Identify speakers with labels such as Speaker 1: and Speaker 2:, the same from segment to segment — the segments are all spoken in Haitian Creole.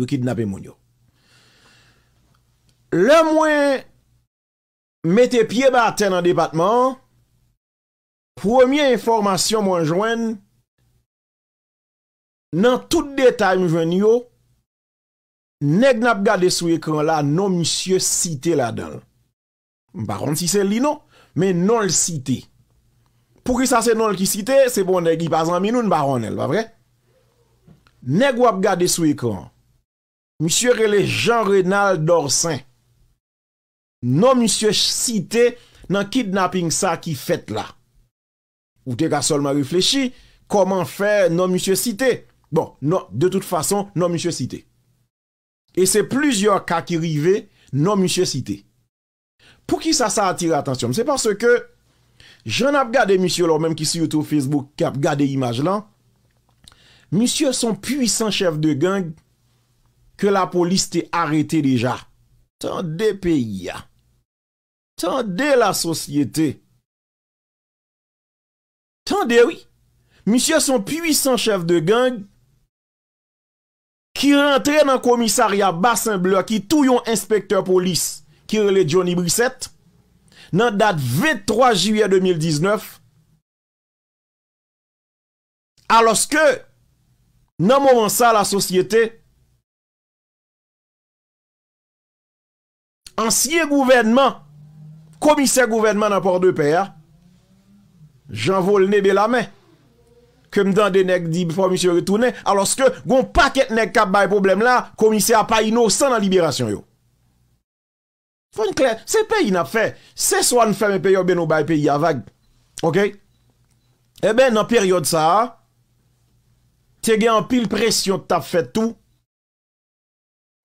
Speaker 1: yo ki dnape moun yo. Le mwen mette pie ba ten nan debatman, pwemye informasyon mwen jwen, nan tout detay mwen jwen yo, neg nap gade sou ekran la, non misye site la don. Mpa ron si sel li non, men non l site. Pwou ki sa se non l ki site, se bon neg li pazan minoun, mpa ron el, pa vre? Neg wap gade sou ekran, Monsye rele Jean-Renald d'Orsin. Non monsye site nan kidnapping sa ki fet la. Ou te ka solman reflechi, koman fe non monsye site. Bon, non, de tout fason, non monsye site. E se plizior ka ki rive, non monsye site. Pou ki sa sa atire atensyon? Se parce ke, jen ap gade monsye lo, menm ki si yo tou Facebook, ki ap gade imaj lan, monsye son pwisan chev de geng, ke la polis te arete deja. Tande peyi ya. Tande la sosyete. Tande oui. Misyè son pwisan chèv de gang, ki rentre nan komisari ya Basin Bleu, ki tou yon inspektor polis, ki rele Johnny Brissette, nan dat 23 juyè 2019, aloske nan mouvan sa la sosyete, Ansiye gouvenman, komise gouvenman nan por de per, jan vol ne be la men. Kem dan de nek di promisyo yo toune, aloske gon paket nek kap bay problem la, komise apay nou san nan liberasyon yo. Fon kler, se peyi nap fe, se swan feme peyo be nou bay peyi avag, ok? E ben nan peryode sa, te gen an pil presyon tap fet tou.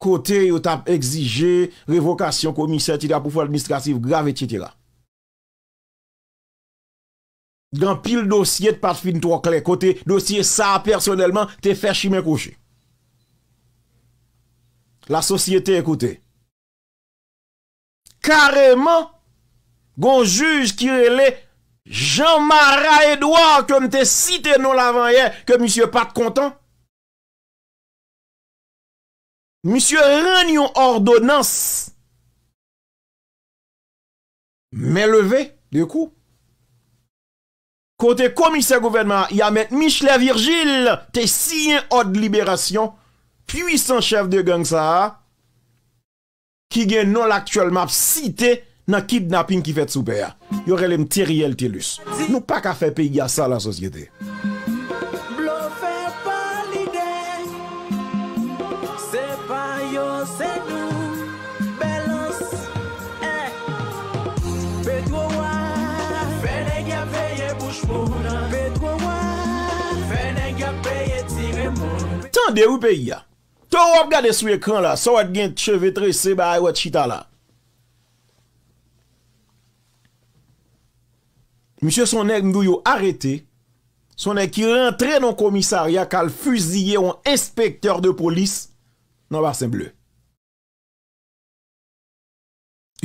Speaker 1: Kote yo tap egzije revokasyon komise titi apou fwa administrasiv grave titi la. Gan pil dosye pat fin tro kle. Kote dosye sa personelman te fè chime kouche. La sosyete ekote. Kareman gon juj ki rele Jean-Marie Edouard kom te site non lavan ye ke misye pat kontan. Monsieur Ragnon Ordonnance m'eleve, de kou. Kote komise gouvernement, y a met Michele Virgil, te siyen od liberasyon, puisan chef de gang sa, ki gen non l'aktuel map site nan kidnapping ki fet soupe ya. Yo relem Teriel Telus. Nou pa ka fe pe y a sa lan sosyete. De ou peyi ya To wap gade sou ekran la Sa wad gen cheve tre se Ba wad chita la Misyè son ek mdou yo arete Son ek ki rentre nan komisarya Kal fuziye an Especteur de polis Nan bar sen ble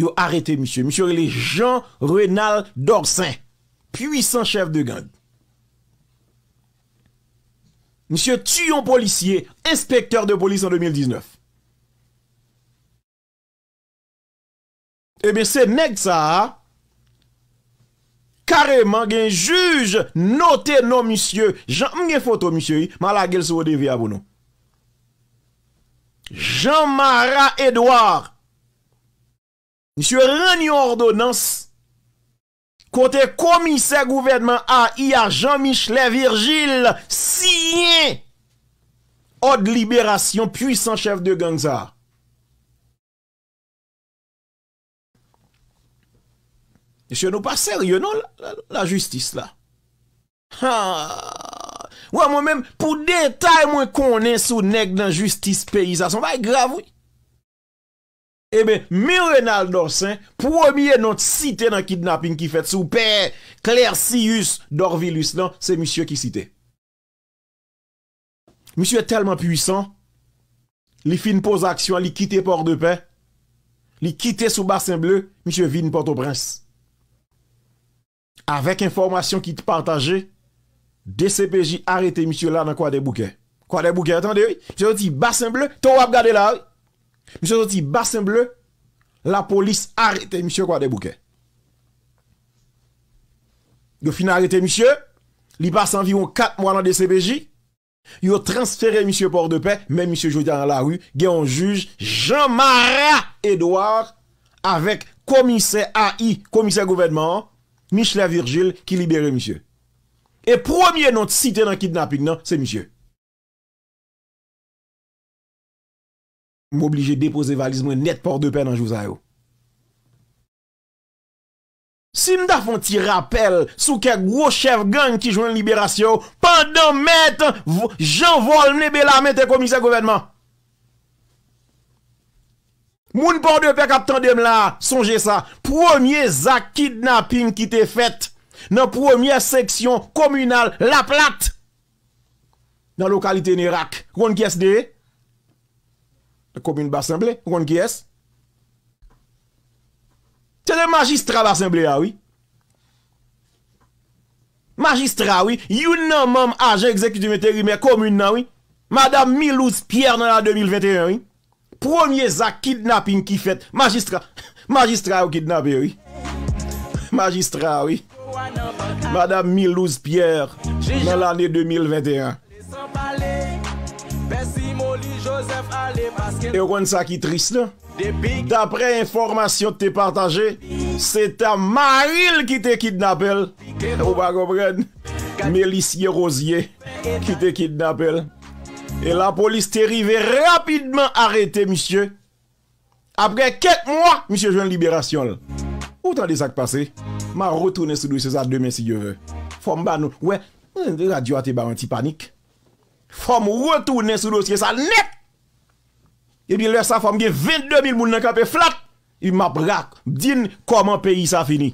Speaker 1: Yo arete misyè Misyè re le Jean-Renal Dorsin Puyisan chef de gande Nisye tuyon polisye, inspektor de polis an 2019. Ebe, se neg sa a, kareman gen juj note non misye, jan mge foto misye, ma la gel sou de vi abou nou. Jean Marat Edouard, nisye renyo ordonans, Kote komise gouverdman a, i a Jean-Michel Virgil, siye, od liberasyon, pwisan chef de gangza. Se nou pa serye, non, la justice la? Ha! Ou an mwen men, pou detay mwen konen sou neg nan justice peyizas, on va e gravoui. Ebe, eh Myrnal Norsen, pwomye not site nan kidnapping ki fet, sou pe Kler Sius Dorvilus nan, se misye ki site. Misye telman pwisan, li fin pos aksyon, li kite port de pe, li kite sou basen bleu, misye vin porto prens. Avek informasyon ki pantaje, DCPJ arete misye la nan kwa de bouke. Kwa de bouke, atande, misye ou ti basen bleu, tou ap gade la ou, Misyon Soti Basenble, la polis arete misyon kwa de bouke. Yo finarete misyon, li passe anvi yon 4 mwanan de CBJ. Yo transfere misyon Porte de Paix, men misyon Jodyan Laoui, gen yon juj Jean-Marie Edouard, avek komise AI, komise gouvernement, Michele Virgil, ki libere misyon. E promye noti site nan kidnapping nan, se misyon. M'oblije depoze valiz mwen net port de pen anjou zayou. Si mda fon ti rappel sou kek woshev gang ki jwen liberasyon, pandan met, jen vol mne be la met e komise govenman. Moun port de pen kap tan dem la, sonje sa, promye zak kidnapping ki te fet, nan promye seksyon komunal la plat, nan lokalite n'Irak, kon kyes deye, Komun Basemble, ron kyes Se de magistra Basemble awi ah Magistra awi You nan mam ajen ekzekutivite Komun nan awi ah Madame Milouz Pierre nan la 2021 Premier zak kidnapping ki fet Magistra Magistra awi Magistra awi Madame Milouz Pierre Nan la ane 2021 Pessi Ewen sa ki tris la Dapre informasyon te partaje Se ta ma il ki te kidnapel Ou pa kompren Melisye rozye Ki te kidnapel E la polis te rive rapidman Arrete misye Apre ket mwa Misye jwen liberasyon la Ou ta de sak pase Ma rotounen sou dosye sa demen si je ve Fom ban ou Fom rotounen sou dosye sa Net e bil lè sa fòm ge 22000 moun nè kapè flat, i map lak, din koman peyi sa fini.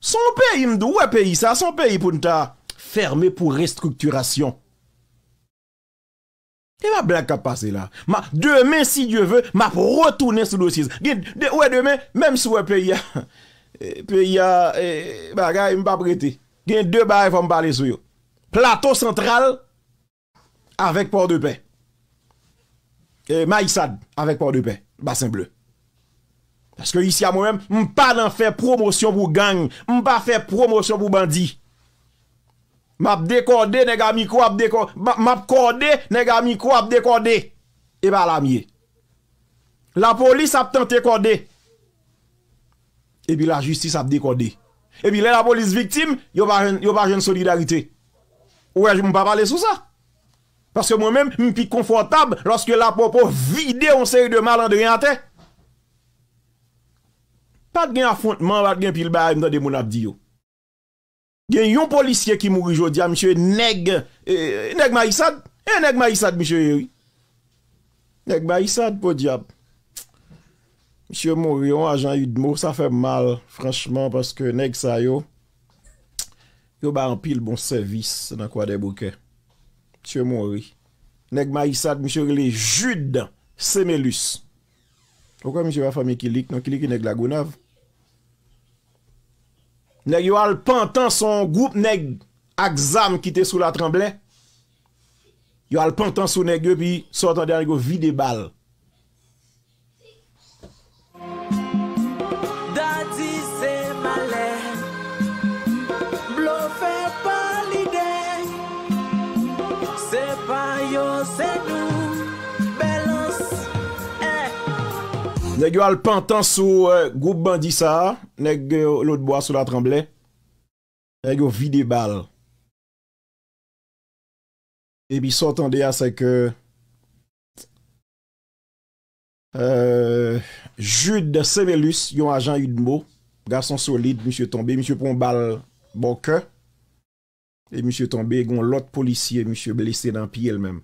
Speaker 1: Son peyi mdou, wè peyi sa, son peyi pou nta fermè pou restrukturasyon. E wè blè kap pase la. Demè si djè vè, map rotounè sou dosis. Wè demè, mèm sou wè peyi ya, eh, peyi ya, eh, bagay mpa brete. Gen dè bay fòm bale sou yo. Plato sentral, avèk port de pey. E, Maïsad, avèk por de pe, basen ble. Paske isi a mò mèm, m'pa nan fè promosyon pou gang, m'pa fè promosyon pou bandi. M'ap dekorde, nega mikro ap dekorde, m'ap korde, nega mikro ap dekorde, e ba la miye. La polis ap tante korde, e pi la justis ap dekorde. E pi le la polis viktim, yo pa jen solidarite. Ouè, jen m'pa pale sou sa. Paske mwen men mpi konfortab loske la popo vide on se yu de malandri an te. Pat gen afontman pat gen pil ba ay mnade moun ap di yo. Gen yon polisye ki mouri jodi a msye neg eh, neg ma yisad. E eh, neg ma yisad msye yoy. Neg ma yisad pou diap. Msye mouri yon a jan yu de mou sa fe mal franchman paske neg sa yo yo ba an pil bon servis nan kwa de bouke. Tchè moun wè. Nèk ma yisat, mwen chè wè lè joud, sè mè lus. Ou kwa mwen chè wè fè mè kilik, nou kilik yon nèk la gounav. Nèk yon alpantan son goup, nèk aksam kite sou la tremblè. Yon alpantan sou nèk, yon pi sortan deri go vide bal. Se pa yo, se nou, belos, e! Nèk yo alpantan sou eh, goup bandisa, nèk yo lout boas sou la tremble, nèk yo vide bal. E bi sot an de ya seke, euh, jout de Sevelus, yon ajan yon bo, gason solid, msye tombe, msye pon bal, bokè. E msye tombe, gon lot polisye msye blise nan pi el mem.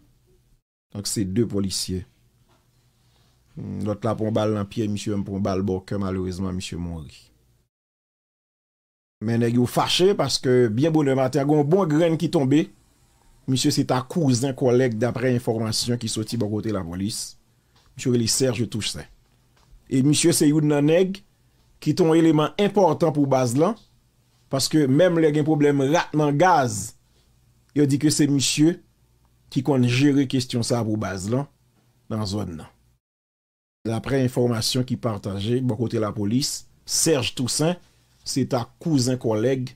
Speaker 1: Tak se de polisye. Hmm, lot la pon bal nan pi, msye mpon bal bok, ke malouezman msye moun ri. Men neg yon fache, paske bien bon e matè, gon bon gren ki tombe. Msye se ta kouz, en kolek, dapre informasyon ki soti bon kote la polis. Msye veli ser, je touche sen. E msye se yon nan neg, ki ton eleman important pou baz lan... Paske menm le gen problem rat nan gaz, yo di ke se misye ki kon jere kestyon sa pou baz lan nan zon nan. La pre-informasyon ki partaje, bakote bon la polis, Serge Toussaint, se ta kouzen koleg,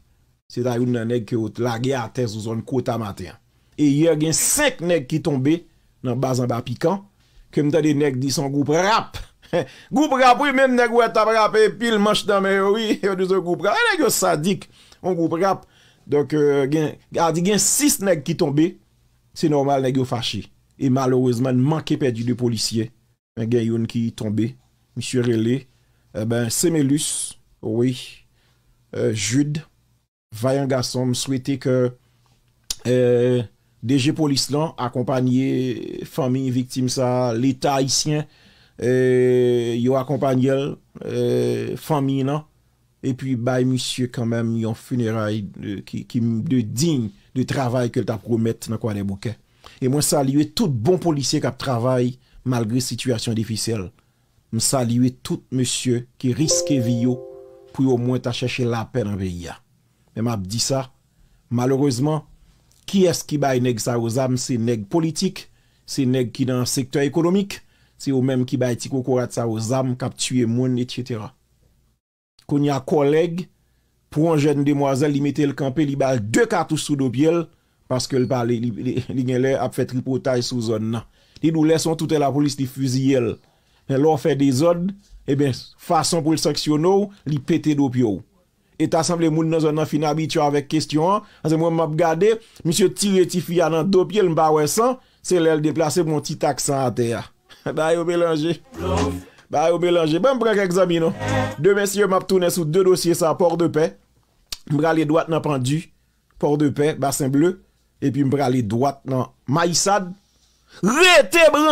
Speaker 1: se ta yon nan neg ki yo lagye a tez ou zon kota maten. E yo gen sek neg ki tombe nan bazan ba pikan, kem ta de neg di son goup rap. Goup rap, wè men neg wè tab rap, pil manj damen, wè, yon de se goup rap, wè neg yo sadik, yon goup rap, donk euh, gen, gen 6 neg ki tombe, se normal neg yo fache, e malowezman manke pedi de polisye, men gen yon ki tombe, mi sou rele, eh seme lus, wè, euh, jude, vayan gason, m souwete ke, euh, deje polis lan, akompanye, fami, viktim sa, lè ta isyen, Eh, yo akompanyel, eh, fami nan, epi bay monsye kanmem yon funeray ki de ding de travay ke ta promet nan kwa ne bouke. E mwen saliwe tout bon polisye kap travay malgre situasyon defisel. Mwen saliwe tout monsye ki riske vi yo pou yo mwen ta chache la pen nan beya. Me map di sa, maloreseman, ki es ki bay neg sa ozam, se neg politik, se neg ki nan sektor ekonomik, Si ou menm ki bay ti koukourat sa ou zanm kap tue moun, etc. Koun ya koleg, pou an jen de mwazel li mette el kampe, li bay de katou sou dobyel, paske l bali li nye le ap fet ripotaj sou zon nan. Li nou leson toute la polis li fuzi el. Men lor fe de zon, e ben fason pou l seksyon nou, li pete dobyou. E tasam le moun nan zon nan fina bityo avèk kestyon, an se mwen map gade, misyo tire ti fiyan nan dobyel mba wè san, se lèl deplase moun ti tak san a te ya. Ba yo belanje. Ba yo belanje. Ba m prek examino. De men sye m ap toune sou de dosye sa por de pen. M brale dwat nan pandu. Por de pen. Basen bleu. E pi m brale dwat nan maïsad. Re te blanje.